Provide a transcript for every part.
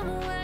somewhere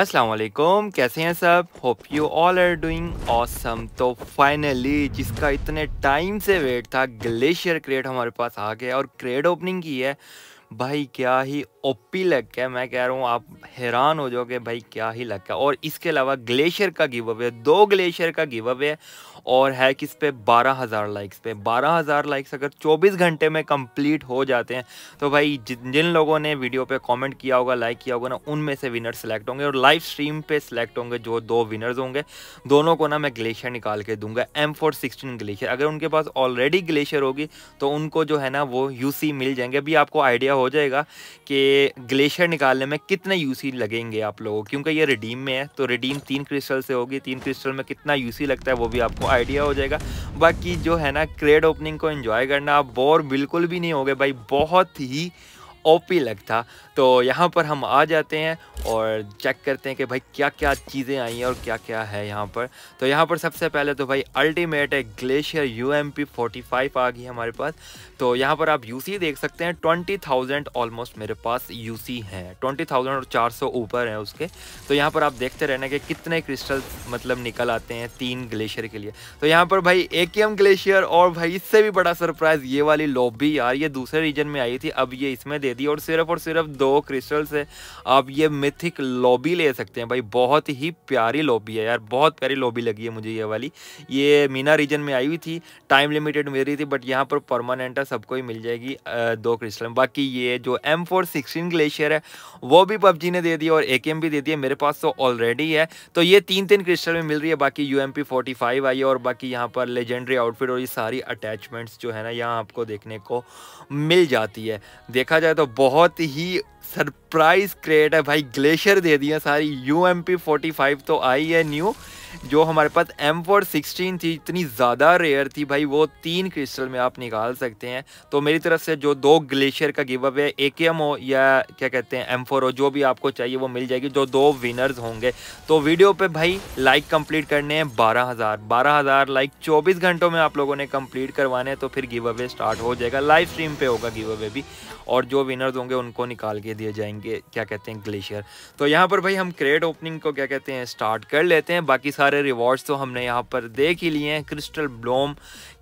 अस्सलाम वालेकुम कैसे हैं सब hope you all are doing awesome तो फाइनली जिसका इतने टाइम से वेट था ग्लेशियर क्रेड हमारे पास आ गया और क्रेड ओपनिंग की है भाई क्या ही ओपी लग गया मैं कह रहा हूँ आप हैरान हो जाओगे भाई क्या ही लग गया और इसके अलावा ग्लेशियर का गिव अवे दो ग्लेशियर का गिव अवे और है किस पे बारह हज़ार लाइक्स पे बारह हज़ार लाइक्स अगर चौबीस घंटे में कंप्लीट हो जाते हैं तो भाई जिन जिन लोगों ने वीडियो पे कमेंट किया होगा लाइक किया होगा ना उनमें से विनर सेलेक्ट होंगे और लाइव स्ट्रीम पे सेलेक्ट होंगे जो दो विनर्स होंगे दोनों को ना मैं ग्लेशियर निकाल के दूंगा एम फोर सिक्सटीन ग्लेशियर अगर उनके पास ऑलरेडी ग्लेशियर होगी तो उनको जो है ना वो यू मिल जाएंगे अभी आपको आइडिया हो जाएगा कि ग्लेशियर निकालने में कितने यू लगेंगे आप लोगों क्योंकि ये रिडीम में है तो रिडीम तीन क्रिस्टल से होगी तीन क्रिस्टल में कितना यू लगता है वो भी आपको आइडिया हो जाएगा बाकी जो है ना क्रेड ओपनिंग को इन्जॉय करना आप बोर बिल्कुल भी नहीं होगे भाई बहुत ही ओपी लग था तो यहाँ पर हम आ जाते हैं और चेक करते हैं कि भाई क्या क्या चीज़ें आई हैं और क्या क्या है यहाँ पर तो यहाँ पर सबसे पहले तो भाई अल्टीमेट एक glacier U M P forty five आ गई हमारे पास तो यहाँ पर आप यू सी देख सकते हैं ट्वेंटी थाउजेंड ऑलमोस्ट मेरे पास यू सी हैं ट्वेंटी थाउजेंड और चार सौ ऊपर हैं उसके तो यहाँ पर आप देखते रहना कि कितने क्रिस्टल मतलब निकल आते हैं तीन ग्लेशियर के लिए तो यहाँ पर भाई ए ग्लेशियर और भाई इससे भी बड़ा सरप्राइज़ ये वाली लॉबी यार ये दूसरे रीजन में आई थी अब ये इसमें दे दी और सिर्फ और सिर्फ दो क्रिस्टल से आप ये मिथिक लॉबी ले सकते हैं भाई बहुत ही प्यारी लॉबी है यार बहुत प्यारी लॉबी लगी है मुझे ये वाली ये मीना रीजन में आई हुई थी टाइम लिमिटेड मिल रही थी बट यहाँ पर परमानेंट है सबको ही मिल जाएगी दो क्रिस्टल बाकी ये जो एम फोर सिक्सटीन ग्लेशियर है वो भी पबजी ने दे दिया और ए भी दे दिया मेरे पास तो ऑलरेडी है तो ये तीन तीन क्रिस्टल में मिल रही है बाकी U M P forty five आई है और बाकी यहाँ पर लेजेंडरी आउटफिट और ये सारी अटैचमेंट्स जो है ना यहाँ आपको देखने को मिल जाती है देखा जाए तो तो बहुत ही सरप्राइज क्रिएट है भाई ग्लेशियर दे दिया सारी U M P forty five तो आई है न्यू जो हमारे पास एम फोर सिक्सटीन थी इतनी ज़्यादा रेयर थी भाई वो तीन क्रिस्टल में आप निकाल सकते हैं तो मेरी तरफ से जो दो ग्लेशियर का गिव है ए के एम हो या क्या कहते हैं एम फोर हो जो भी आपको चाहिए वो मिल जाएगी जो दो विनर्स होंगे तो वीडियो पे भाई लाइक कंप्लीट करने हैं बारह हज़ार बारह हज़ार लाइक चौबीस घंटों में आप लोगों ने कंप्लीट करवाने हैं तो फिर गिव अवे स्टार्ट हो जाएगा लाइव स्ट्रीम पे होगा गिव अवे भी और जो विनर्स होंगे उनको निकाल के दिए जाएंगे क्या कहते हैं ग्लेशियर तो यहाँ पर भाई हम क्रेट ओपनिंग को क्या कहते हैं स्टार्ट कर लेते हैं बाकी सारे रिवॉर्ड्स तो हमने यहाँ पर देख ही लिए हैं क्रिस्टल ब्लोम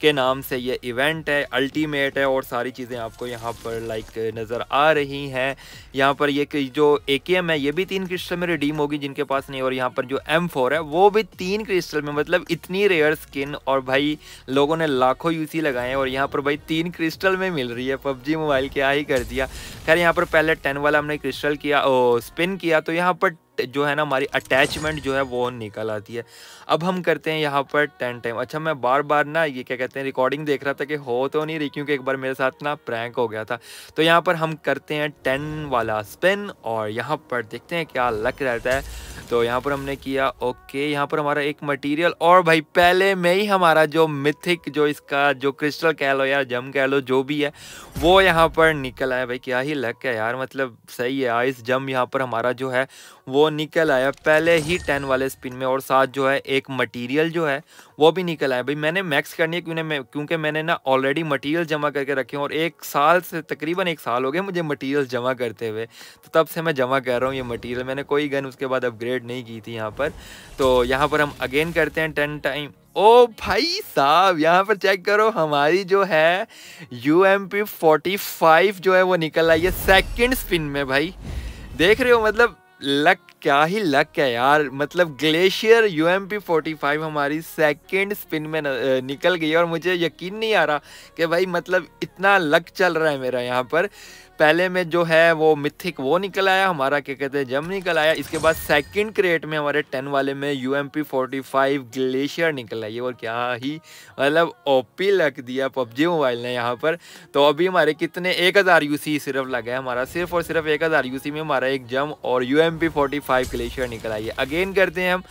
के नाम से ये इवेंट है अल्टीमेट है और सारी चीज़ें आपको यहाँ पर लाइक नज़र आ रही हैं यहाँ पर ये जो ए है ये भी तीन क्रिस्टल में रिडीम होगी जिनके पास नहीं और यहाँ पर जो एम है वो भी तीन क्रिस्टल में मतलब इतनी रेयर स्किन और भाई लोगों ने लाखों यूसी लगाए हैं और यहाँ पर भाई तीन क्रिस्टल में मिल रही है पबजी मोबाइल क्या ही कर दिया खैर यहाँ पर पहले टेन वाला हमने क्रिस्टल किया ओ स्पिन किया तो यहाँ पर जो है ना हमारी अटैचमेंट जो है वो निकल आती है अब हम करते हैं यहाँ पर टेन टाइम अच्छा मैं बार बार ना ये क्या कहते हैं रिकॉर्डिंग देख रहा था कि हो तो नहीं रही क्योंकि एक बार मेरे साथ ना प्रैंक हो गया था तो यहाँ पर हम करते हैं टेन वाला स्पिन और यहाँ पर देखते हैं क्या लक रहता है तो यहाँ पर हमने किया ओके यहाँ पर हमारा एक मटीरियल और भाई पहले में ही हमारा जो मिथिक जो इसका जो क्रिस्टल कह लो यार जम कह लो जो भी है वो यहाँ पर निकल आया भाई क्या ही लक है यार मतलब सही है इस जम यहाँ पर हमारा जो है वो निकल आया पहले ही टेन वाले स्पिन में और साथ जो है एक मटेरियल जो है वो भी निकल आया भाई मैंने मैक्स करनी है क्योंकि क्योंकि मैंने ना ऑलरेडी मटेरियल जमा करके रखे हैं और एक साल से तकरीबन एक साल हो गया मुझे मटेरियल जमा करते हुए तो तब से मैं जमा कर रहा हूँ ये मटीरियल मैंने कोई गन उसके बाद अपग्रेड नहीं की थी यहाँ पर तो यहाँ पर हम अगेन करते हैं टेन टाइम ओ भाई साहब यहाँ पर चेक करो हमारी जो है U M P forty five जो है वो निकल आई है सेकेंड स्पिन में भाई देख रहे हो मतलब लक क्या ही लक है यार मतलब glacier U M P forty five हमारी सेकेंड स्पिन में निकल गई और मुझे यकीन नहीं आ रहा कि भाई मतलब इतना लक चल रहा है मेरा यहाँ पर पहले में जो है वो मिथिक वो निकल आया हमारा क्या कहते हैं जम निकल आया इसके बाद सेकंड क्रेट में हमारे टेन वाले में U M P forty five glacier निकल आई और क्या ही मतलब ओपी लग दिया पबजी मोबाइल ने यहाँ पर तो अभी हमारे कितने एक हज़ार यू सी सिर्फ लगा है हमारा सिर्फ और सिर्फ एक हज़ार यू में हमारा एक जम और U M P forty five glacier निकल आई है अगेन करते हैं हम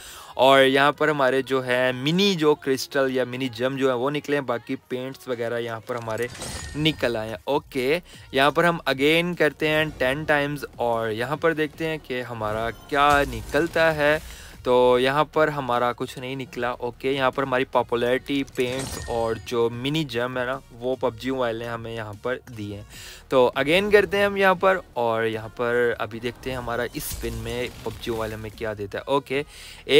और यहाँ पर हमारे जो है मिनी जो क्रिस्टल या मिनी जम जो है वो निकले हैं बाकी पेंट्स वगैरह यहाँ पर हमारे निकल आए हैं ओके यहाँ पर हम अगेन करते हैं टेन टाइम्स और यहाँ पर देखते हैं कि हमारा क्या निकलता है तो यहाँ पर हमारा कुछ नहीं निकला ओके यहाँ पर हमारी पॉपुलैरिटी पेंट्स और जो मिनी जम है ना वो पबजी मोबाइल ने हमें यहाँ पर दिए हैं तो अगेन करते हैं हम यहाँ पर और यहाँ पर अभी देखते हैं हमारा इस पिन में पबजी मोबाइल हमें क्या देता है ओके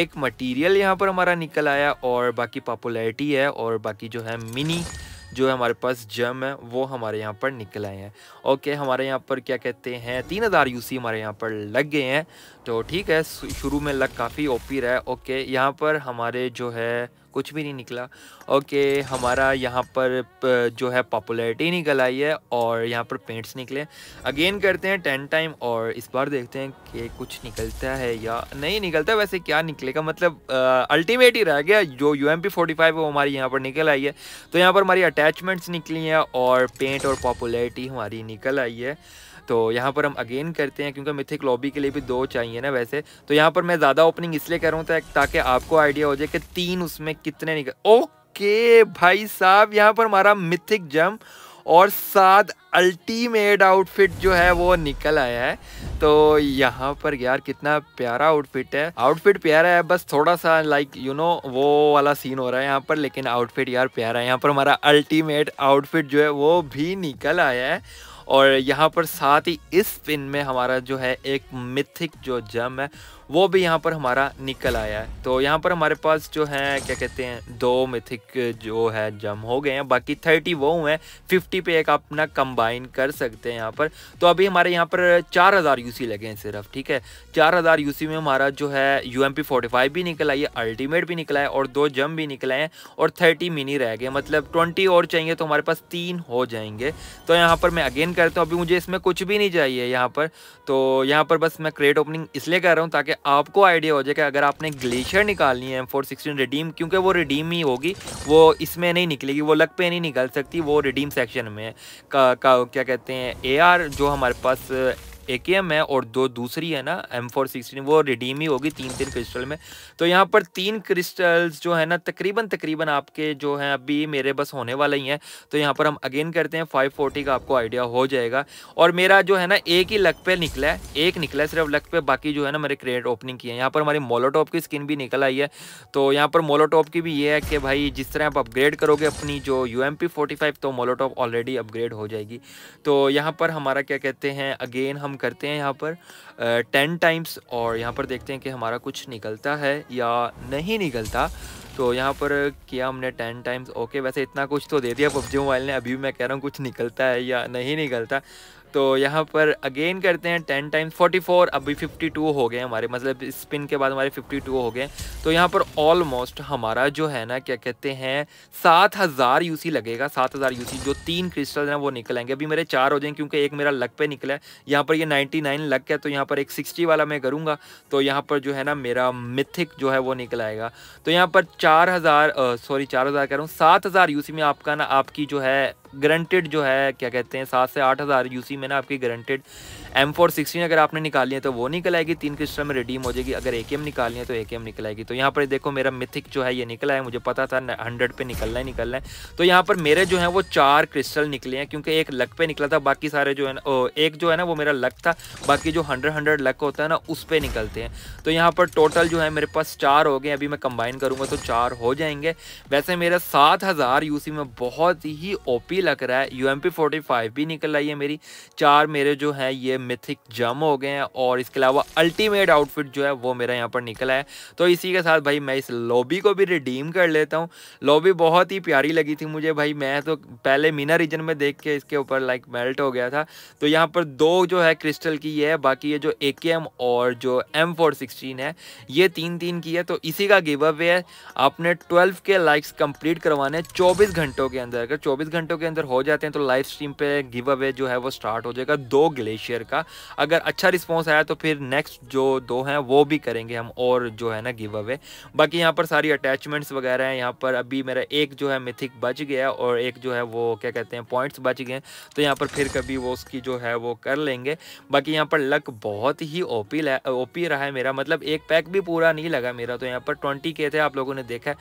एक मटीरियल यहाँ पर हमारा निकल आया और बाकी पॉपुलैरिटी है और बाकी जो है मिनी जो हमारे पास जम है वो हमारे यहाँ पर निकल आए हैं ओके हमारे यहाँ पर क्या कहते हैं तीन हज़ार यू हमारे यहाँ पर लग गए हैं तो ठीक है शुरू में लग काफ़ी ओपी रहा है ओके यहाँ पर हमारे जो है कुछ भी नहीं निकला ओके हमारा यहाँ पर जो है पॉपुलैरिटी निकल आई है और यहाँ पर पेंट्स निकले अगेन करते हैं टेन टाइम और इस बार देखते हैं कि कुछ निकलता है या नहीं निकलता वैसे क्या निकलेगा मतलब अल्टीमेट ही रह गया जो यू एम है वो हमारी यहाँ पर निकल आई है तो यहाँ पर हमारी अटैचमेंट्स निकली हैं और पेंट और पॉपुलैरिटी हमारी निकल आई है तो यहाँ पर हम अगेन करते हैं क्योंकि मिथिक लॉबी के लिए भी दो चाहिए ना वैसे तो यहाँ पर मैं ज़्यादा ओपनिंग इसलिए कर रहा हूँ ताकि आपको आइडिया हो जाए कि तीन उसमें कितने निकल ओके भाई साहब यहाँ पर हमारा मिथिक जम और सात अल्टीमेट आउटफिट जो है वो निकल आया है तो यहाँ पर यार कितना प्यारा आउटफिट है आउटफिट प्यारा है बस थोड़ा सा लाइक यू नो वो वाला सीन हो रहा है यहाँ पर लेकिन आउटफिट यार प्यारा है यहाँ पर हमारा अल्टीमेट आउटफिट जो है वो भी निकल आया है और यहाँ पर साथ ही इस पिन में हमारा जो है एक मिथिक जो जम है वो भी यहाँ पर हमारा निकल आया है तो यहाँ पर हमारे पास जो है क्या कहते हैं दो मिथिक जो है जम हो गए हैं बाकी थर्टी वो हुए हैं फिफ्टी पे एक अपना कंबाइन कर सकते हैं यहाँ पर तो अभी हमारे यहाँ पर चार हज़ार यू लगे हैं सिर्फ ठीक है चार हज़ार यू में हमारा जो है यू एम भी निकल आई है अल्टीमेट भी निकला है और दो जम भी निकले हैं और थर्टी मिनी रह गए मतलब ट्वेंटी और चाहिए तो हमारे पास तीन हो जाएंगे तो यहाँ पर मैं अगेन करता हूँ अभी मुझे इसमें कुछ भी नहीं चाहिए यहाँ पर तो यहाँ पर बस मैं क्रेट ओपनिंग इसलिए कर रहा हूँ ताकि आपको आइडिया हो जाए कि अगर आपने ग्लेशियर निकालनी है एम फोर सिक्सटीन रिडीम क्योंकि वो रिडीम ही होगी वो इसमें नहीं निकलेगी वो लग पे नहीं निकल सकती वो रिडीम सेक्शन में है का, का क्या कहते हैं ए जो हमारे पास ए है और दो दूसरी है ना एम फोर सिक्सटीन वो रिडीम ही होगी तीन तीन क्रिस्टल में तो यहाँ पर तीन क्रिस्टल्स जो है ना तकरीबन तकरीबन आपके जो हैं अभी मेरे बस होने वाले ही हैं तो यहाँ पर हम अगेन करते हैं फाइव फोर्टी का आपको आइडिया हो जाएगा और मेरा जो है ना एक ही लक पे निकला है एक निकला है सिर्फ लक पे बाकी जो है ना मेरे क्रेडिट ओपनिंग की है यहाँ पर हमारी मोलोटॉप की स्किन भी निकल आई है तो यहाँ पर मोलोटॉप की भी ये है कि भाई जिस तरह आप अपग्रेड करोगे अपनी जो यू एम तो मोलोटॉप ऑलरेडी अपग्रेड हो जाएगी तो यहाँ पर हमारा क्या कहते हैं अगेन हम हम करते हैं यहाँ पर टेन टाइम्स और यहाँ पर देखते हैं कि हमारा कुछ निकलता है या नहीं निकलता तो यहाँ पर किया हमने टेन टाइम्स ओके वैसे इतना कुछ तो दे दिया पबजी मोबाइल ने अभी मैं कह रहा हूँ कुछ निकलता है या नहीं निकलता तो यहाँ पर अगेन करते हैं टेन टाइम्स फोर्टी फोर अभी फिफ्टी टू हो गए हमारे मतलब स्पिन के बाद हमारे फिफ्टी टू हो गए तो यहाँ पर ऑलमोस्ट हमारा जो है ना क्या कहते हैं सात हज़ार यू लगेगा सात हज़ार यू जो तीन क्रिस्टल हैं वो निकल आएंगे अभी मेरे चार हो जाएंगे क्योंकि एक मेरा लक पे निकला है यहाँ पर ये नाइन्टी नाइन लक है तो यहाँ पर एक सिक्सटी वाला मैं करूँगा तो यहाँ पर जो है ना मेरा मिथिक जो है वो निकल आएगा तो यहाँ पर चार हज़ार सॉरी चार हज़ार कह रहा हूँ सात हज़ार यू में आपका ना आपकी जो है गारंटेड जो है क्या कहते हैं सात से आठ हज़ार यू में ना आपकी गारंटेड एम फोर सिक्सटीन अगर आपने निकाली है तो वो निकल आएगी तीन क्रिस्टल में रिडीम हो जाएगी अगर ए के एम निकाली है तो ए के एम निकल आएगी तो यहाँ पर देखो मेरा मिथिक जो है ये निकला है मुझे पता था हंड्रेड पे निकलना ही निकलना है तो यहाँ पर मेरे जो है वो चार क्रिस्टल निकले हैं क्योंकि एक लक पे निकला था बाकी सारे जो है ना एक जो है ना वो मेरा लक था बाकी जो हंड्रेड हंड्रेड लक होता है ना उस पर निकलते हैं तो यहाँ पर टोटल जो है मेरे पास चार हो गए अभी मैं कंबाइन करूँगा तो चार हो जाएंगे वैसे मेरा सात हज़ार यूसी में बहुत ही ओपी लग रहा है U M P forty five भी निकल आई है मेरी चार मेरे जो है ये मिथिक जम हो गए हैं और इसके अलावा अल्टीमेट आउटफिट जो है वो मेरा यहाँ पर निकला है तो इसी के साथ भाई मैं इस लॉबी को भी रिडीम कर लेता हूँ लॉबी बहुत ही प्यारी लगी थी मुझे भाई मैं तो पहले मीना रीजन में देख के इसके ऊपर लाइक मेल्ट हो गया था तो यहाँ पर दो जो है क्रिस्टल की ये है बाकी ये जो ए और जो एम है ये तीन तीन की है तो इसी का गिव अवे है आपने ट्वेल्व के लाइक्स कंप्लीट करवाने चौबीस घंटों के अंदर अगर चौबीस घंटों के अंदर हो जाते हैं तो लाइव स्ट्रीम पर गिव अवे जो है वो स्टार्ट हो जाएगा दो ग्लेशियर का अगर अच्छा रिस्पॉन्स आया तो फिर नेक्स्ट जो दो हैं वो भी करेंगे हम और जो है ना गिव अवे बाकी यहाँ पर सारी अटैचमेंट्स वगैरह हैं यहाँ पर अभी मेरा एक जो है मिथिक बच गया और एक जो है वो क्या कहते हैं पॉइंट्स बच गए तो यहाँ पर फिर कभी वो उसकी जो है वो कर लेंगे बाकी यहाँ पर लक बहुत ही ओपी ओपी रहा है मेरा मतलब एक पैक भी पूरा नहीं लगा मेरा तो यहाँ पर ट्वेंटी के थे आप लोगों ने देखा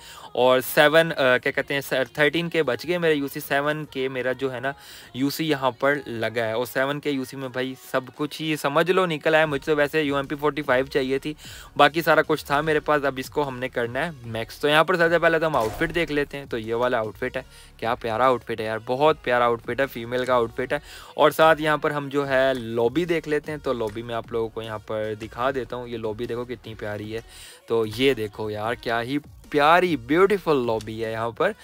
और सेवन क्या कहते हैं थर्टीन के बच गए मेरा यूसी सेवन के मेरा जो है ना यूसी यहाँ पर लगा है और सेवन के यूसी में भाई सब सब कुछ ही समझ लो निकल आया मुझसे तो वैसे यू एम चाहिए थी बाकी सारा कुछ था मेरे पास अब इसको हमने करना है मैक्स तो यहाँ पर सबसे पहले तो हम आउटफिट देख लेते हैं तो ये वाला आउटफिट है क्या प्यारा आउटफिट है यार बहुत प्यारा आउटफिट है फीमेल का आउटफिट है और साथ यहाँ पर हम जो है लॉबी देख लेते हैं तो लॉबी में आप लोगों को यहाँ पर दिखा देता हूँ ये लॉबी देखो कितनी प्यारी है तो ये देखो यार क्या ही प्यारी ब्यूटीफुल लॉबी है यहाँ पर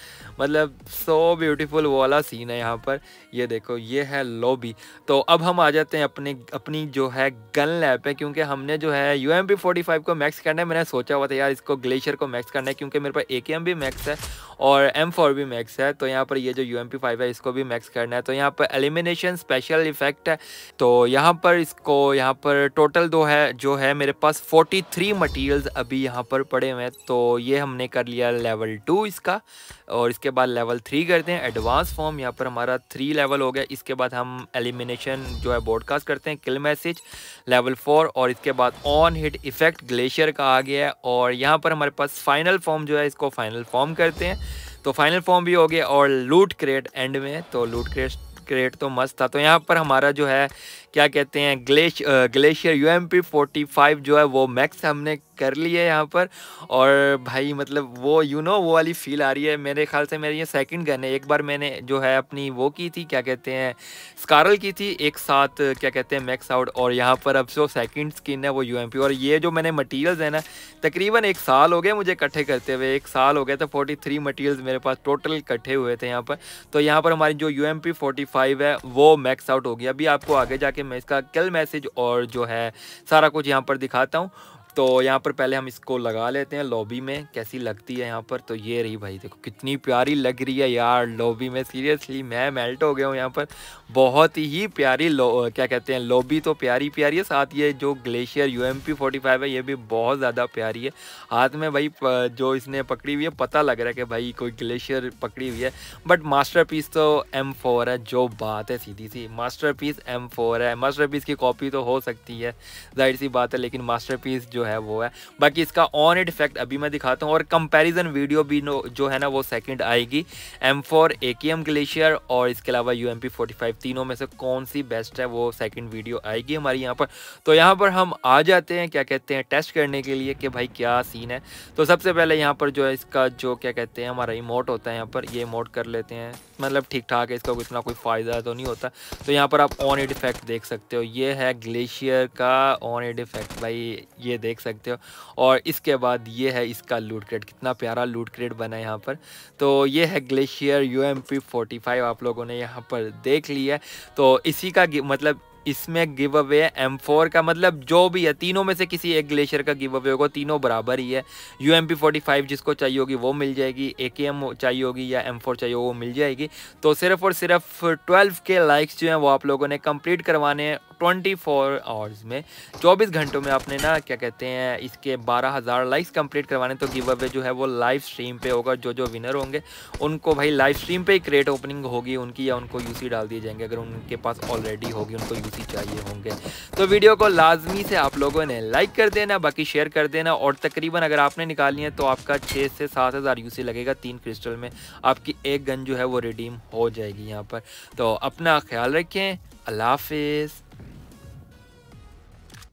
मतलब सो ब्यूटीफुल वाला सीन है यहाँ पर ये देखो ये है लॉबी तो अब हम आ जाते हैं अपने अपनी जो है गन लैब पे क्योंकि हमने जो है U M P forty five को मैक्स करना है मैंने सोचा हुआ था यार इसको ग्लेशियर को मैक्स करना है क्योंकि मेरे पास ए के एम भी मैक्स है और एम फोर भी मैक्स है तो यहाँ पर ये जो यू एम पी फाइव है इसको भी मैक्स करना है तो यहाँ पर एलिमिनेशन स्पेशल इफेक्ट है तो यहाँ पर इसको यहाँ पर टोटल दो है जो है मेरे पास फोर्टी थ्री मटीरियल अभी यहाँ पर पड़े हुए हैं तो ये हम हमने कर लिया लेवल टू इसका और इसके बाद लेवल थ्री करते हैं एडवांस फॉर्म यहाँ पर हमारा थ्री लेवल हो गया इसके बाद हम एलिमिनेशन जो है ब्रॉडकास्ट करते हैं किल मैसेज लेवल फोर और इसके बाद ऑन हिट इफेक्ट ग्लेशियर का आ गया है और यहाँ पर हमारे पास फाइनल फॉर्म जो है इसको फाइनल फॉर्म करते हैं तो फाइनल फॉर्म भी हो गया और लूट क्रेट एंड में तो लूट क्रेट क्रेट तो मस्त था तो यहाँ पर हमारा जो है क्या कहते हैं ग्लेश glacier U M P forty five जो है वो मैक्स हमने कर लिए है यहाँ पर और भाई मतलब वो यू you नो know, वो वाली फील आ रही है मेरे ख्याल से मेरी ये सेकंड गन है एक बार मैंने जो है अपनी वो की थी क्या कहते हैं स्कारल की थी एक साथ क्या कहते हैं मैक्स आउट और यहाँ पर अब जो सेकंड स्किन है वो यू और ये जो मैंने मटेरियल्स है ना तकरीबन एक साल हो गए मुझे इकट्ठे करते हुए एक साल हो गया था फोर्टी थ्री मटीरियल्स मेरे पास टोटल इकट्ठे हुए थे यहाँ पर तो यहाँ पर हमारी जो यू एम है वो मैक्स आउट होगी अभी आपको आगे जाके जाके मैं इसका कल मैसेज और जो है सारा कुछ यहाँ पर दिखाता हूँ तो यहाँ पर पहले हम इसको लगा लेते हैं लॉबी में कैसी लगती है यहाँ पर तो ये रही भाई देखो कितनी प्यारी लग रही है यार लॉबी में सीरियसली मैं मेल्ट हो गया हूँ यहाँ पर बहुत ही प्यारी क्या कहते हैं लॉबी तो प्यारी प्यारी है साथ ये जो ग्लेशियर यू एम है ये भी बहुत ज़्यादा प्यारी है हाथ में भाई जो इसने पकड़ी हुई है पता लग रहा है कि भाई कोई ग्लेशियर पकड़ी हुई है बट मास्टर तो एम है जो बात है सीधी सी मास्टर पीस है मास्टर की कॉपी तो हो सकती है जाहिर सी बात है लेकिन मास्टर जो है वो है बाकी इसका ऑन एड इफेक्ट अभी मैं दिखाता हूँ और कंपेरिजन वीडियो भी जो है ना वो सेकेंड आएगी एम फोर ए ग्लेशियर और इसके अलावा यू एम तीनों में से कौन सी बेस्ट है वो सेकेंड वीडियो आएगी हमारी यहाँ पर तो यहाँ पर हम आ जाते हैं क्या कहते हैं टेस्ट करने के लिए कि भाई क्या सीन है तो सबसे पहले यहाँ पर जो है इसका जो क्या कहते हैं हमारा इमोट होता है यहाँ पर ये इमोट कर लेते हैं मतलब ठीक ठाक है इसका इतना कोई फ़ायदा तो नहीं होता तो यहाँ पर आप ऑन एड इफेक्ट देख सकते हो ये है ग्लेशियर का ऑन एड इफेक्ट भाई ये देख देख सकते हो और इसके बाद ये है इसका लूट क्रेट कितना प्यारा लूट क्रेट बना है यहाँ पर तो ये है glacier U M P forty five आप लोगों ने यहाँ पर देख लिया तो इसी का मतलब इसमें गिव अवे है एम फोर का मतलब जो भी है तीनों में से किसी एक ग्लेशियर का गिव अवे होगा तीनों बराबर ही है U M P forty five जिसको चाहिए होगी वो मिल जाएगी ए के एम चाहिए होगी या एम फोर चाहिए वो मिल जाएगी तो सिर्फ और सिर्फ ट्वेल्व के लाइक्स जो हैं वो आप लोगों ने कंप्लीट करवाने हैं ट्वेंटी फोर आवर्स में चौबीस घंटों में आपने ना क्या कहते हैं इसके बारह हज़ार लाइक्स कम्प्लीट करवाने तो गिव अवे जो है वो लाइव स्ट्रीम पर होगा जो जो विनर होंगे उनको भाई लाइव स्ट्रीम पर ही क्रेट ओपनिंग होगी उनकी या उनको सी डाल दिए जाएंगे अगर उनके पास ऑलरेडी होगी उनको यूसी बहुत ही चाहिए होंगे तो वीडियो को लाजमी से आप लोगों ने लाइक कर देना बाकी शेयर कर देना और तकरीबन अगर आपने निकालनी है तो आपका छः से सात हज़ार यू लगेगा तीन क्रिस्टल में आपकी एक गन जो है वो रिडीम हो जाएगी यहाँ पर तो अपना ख्याल रखें अल्लाह हाफिज़